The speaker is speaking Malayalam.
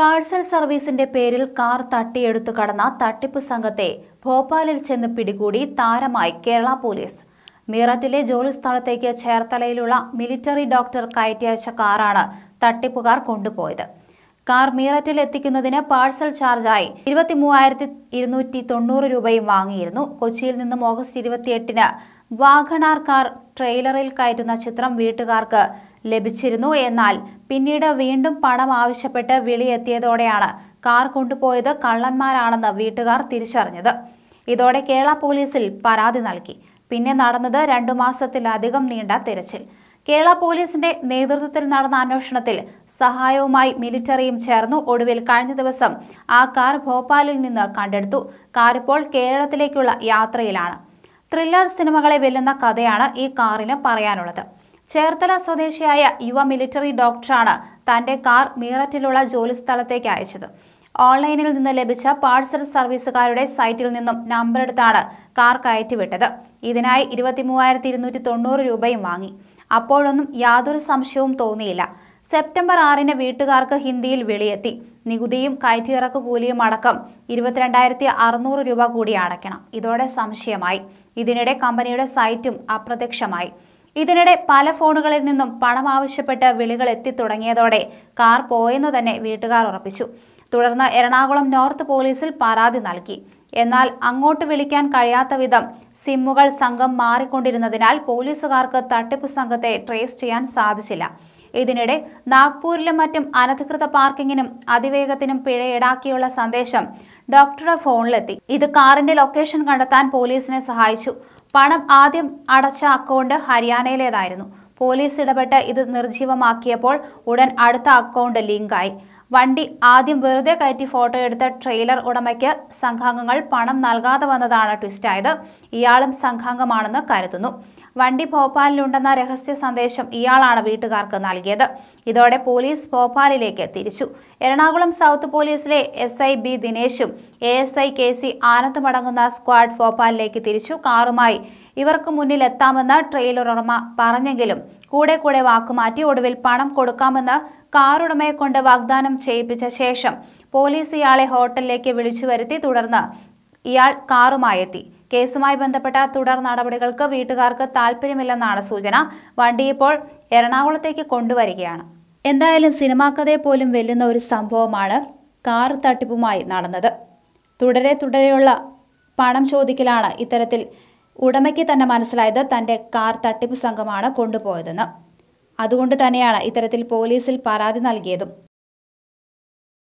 പാഴ്സൽ സർവീസിന്റെ പേരിൽ കാർ തട്ടിയെടുത്തു കടന്ന തട്ടിപ്പ് സംഘത്തെ ഭോപ്പാലിൽ ചെന്ന് പിടികൂടി താരമായി കേരള പോലീസ് മീററ്റിലെ ജോലിസ്ഥലത്തേക്ക് ചേർത്തലയിലുള്ള മിലിറ്ററി ഡോക്ടർ കയറ്റിയച്ച കാറാണ് തട്ടിപ്പുകാർ കൊണ്ടുപോയത് കാർ മീററ്റിൽ എത്തിക്കുന്നതിന് പാഴ്സൽ ചാർജായി ഇരുപത്തി മൂവായിരത്തി ഇരുന്നൂറ്റി തൊണ്ണൂറ് രൂപയും വാങ്ങിയിരുന്നു കൊച്ചിയിൽ നിന്നും ഓഗസ്റ്റ് ഇരുപത്തിയെട്ടിന് വാഗണാർ കാർ ട്രെയിലറിൽ കയറ്റുന്ന ചിത്രം വീട്ടുകാർക്ക് ലഭിച്ചിരുന്നു എന്നാൽ പിന്നീട് വീണ്ടും പണം ആവശ്യപ്പെട്ട് വിളിയെത്തിയതോടെയാണ് കാർ കൊണ്ടുപോയത് കള്ളന്മാരാണെന്ന് വീട്ടുകാർ തിരിച്ചറിഞ്ഞത് ഇതോടെ കേരള പോലീസിൽ പരാതി നൽകി പിന്നെ നടന്നത് രണ്ടു മാസത്തിലധികം നീണ്ട തിരച്ചിൽ കേരള പോലീസിന്റെ നേതൃത്വത്തിൽ നടന്ന അന്വേഷണത്തിൽ സഹായവുമായി മിലിറ്ററിയും ചേർന്നു ഒടുവിൽ കഴിഞ്ഞ ദിവസം ആ കാർ ഭോപ്പാലിൽ നിന്ന് കണ്ടെടുത്തു കാർ ഇപ്പോൾ കേരളത്തിലേക്കുള്ള യാത്രയിലാണ് ത്രില്ലർ സിനിമകളെ വെല്ലുന്ന കഥയാണ് ഈ കാറിന് പറയാനുള്ളത് ചേർത്തല സ്വദേശിയായ യുവ മിലിറ്ററി ഡോക്ടറാണ് തന്റെ കാർ മീററ്റിലുള്ള ജോലിസ്ഥലത്തേക്ക് അയച്ചത് ഓൺലൈനിൽ നിന്ന് ലഭിച്ച പാഴ്സൽ സർവീസുകാരുടെ സൈറ്റിൽ നിന്നും നമ്പറെടുത്താണ് കാർ കയറ്റിവിട്ടത് ഇതിനായി ഇരുപത്തിമൂവായിരത്തി ഇരുന്നൂറ്റി തൊണ്ണൂറ് രൂപയും വാങ്ങി അപ്പോഴൊന്നും യാതൊരു സംശയവും തോന്നിയില്ല സെപ്റ്റംബർ ആറിന് വീട്ടുകാർക്ക് ഹിന്ദിയിൽ വിളിയെത്തി നികുതിയും കയറ്റിയിറക്കു കൂലിയും അടക്കം ഇരുപത്തിരണ്ടായിരത്തി അറുന്നൂറ് രൂപ കൂടി അടയ്ക്കണം ഇതോടെ സംശയമായി ഇതിനിടെ കമ്പനിയുടെ സൈറ്റും അപ്രത്യക്ഷമായി ഇതിനിടെ പല ഫോണുകളിൽ നിന്നും പണം ആവശ്യപ്പെട്ട് വിളികൾ എത്തിത്തുടങ്ങിയതോടെ കാർ പോയെന്ന് തന്നെ വീട്ടുകാർ ഉറപ്പിച്ചു തുടർന്ന് എറണാകുളം നോർത്ത് പോലീസിൽ പരാതി നൽകി എന്നാൽ അങ്ങോട്ട് വിളിക്കാൻ കഴിയാത്ത വിധം സിമ്മുകൾ സംഘം മാറിക്കൊണ്ടിരുന്നതിനാൽ പോലീസുകാർക്ക് തട്ടിപ്പ് സംഘത്തെ ട്രേസ് ചെയ്യാൻ സാധിച്ചില്ല ഇതിനിടെ നാഗ്പൂരിലും മറ്റും അനധികൃത പാർക്കിങ്ങിനും അതിവേഗത്തിനും പിഴ ഈടാക്കിയുള്ള സന്ദേശം ഡോക്ടറുടെ ഫോണിലെത്തി ഇത് കാറിന്റെ ലൊക്കേഷൻ കണ്ടെത്താൻ പോലീസിനെ സഹായിച്ചു പണം ആദ്യം അടച്ച അക്കൗണ്ട് ഹരിയാനയിലേതായിരുന്നു പോലീസ് ഇടപെട്ട് ഇത് നിർജീവമാക്കിയപ്പോൾ ഉടൻ അടുത്ത അക്കൗണ്ട് ലിങ്കായി വണ്ടി ആദ്യം വെറുതെ കയറ്റി ഫോട്ടോ എടുത്ത ട്രെയിലർ ഉടമയ്ക്ക് സംഘാംഗങ്ങൾ പണം നൽകാതെ വന്നതാണ് ട്വിസ്റ്റായത് ഇയാളും സംഘാംഗമാണെന്ന് കരുതുന്നു വണ്ടി ഭോപ്പാലിലുണ്ടെന്ന രഹസ്യ സന്ദേശം ഇയാളാണ് വീട്ടുകാർക്ക് നൽകിയത് ഇതോടെ പോലീസ് ഭോപ്പാലിലേക്ക് തിരിച്ചു എറണാകുളം സൗത്ത് പോലീസിലെ എസ് ഐ ബി ദിനേശും A S I K C ആനന്ദും സ്ക്വാഡ് ഭോപ്പാലിലേക്ക് തിരിച്ചു കാറുമായി ഇവർക്ക് മുന്നിൽ എത്താമെന്ന് ട്രെയിലർ ഉടമ പറഞ്ഞെങ്കിലും കൂടെ കൂടെ വാക്കുമാറ്റി ഒടുവിൽ പണം കൊടുക്കാമെന്ന് കാറുടമയെ കൊണ്ട് വാഗ്ദാനം ചെയ്യിപ്പിച്ച ശേഷം പോലീസ് ഇയാളെ ഹോട്ടലിലേക്ക് വിളിച്ചു വരുത്തി തുടർന്ന് ഇയാൾ കാറുമായെത്തി കേസുമായി ബന്ധപ്പെട്ട തുടർ നടപടികൾക്ക് വീട്ടുകാർക്ക് താല്പര്യമില്ലെന്നാണ് സൂചന വണ്ടി ഇപ്പോൾ എറണാകുളത്തേക്ക് കൊണ്ടുവരികയാണ് എന്തായാലും സിനിമാ കഥയെ പോലും വെല്ലുന്ന ഒരു സംഭവമാണ് കാർ തട്ടിപ്പുമായി നടന്നത് തുടരെ തുടരെയുള്ള പണം ചോദിക്കലാണ് ഇത്തരത്തിൽ ഉടമയ്ക്ക് തന്നെ മനസ്സിലായത് തൻ്റെ കാർ തട്ടിപ്പ് സംഘമാണ് കൊണ്ടുപോയതെന്ന് അതുകൊണ്ട് തന്നെയാണ് ഇത്തരത്തിൽ പോലീസിൽ പരാതി നൽകിയതും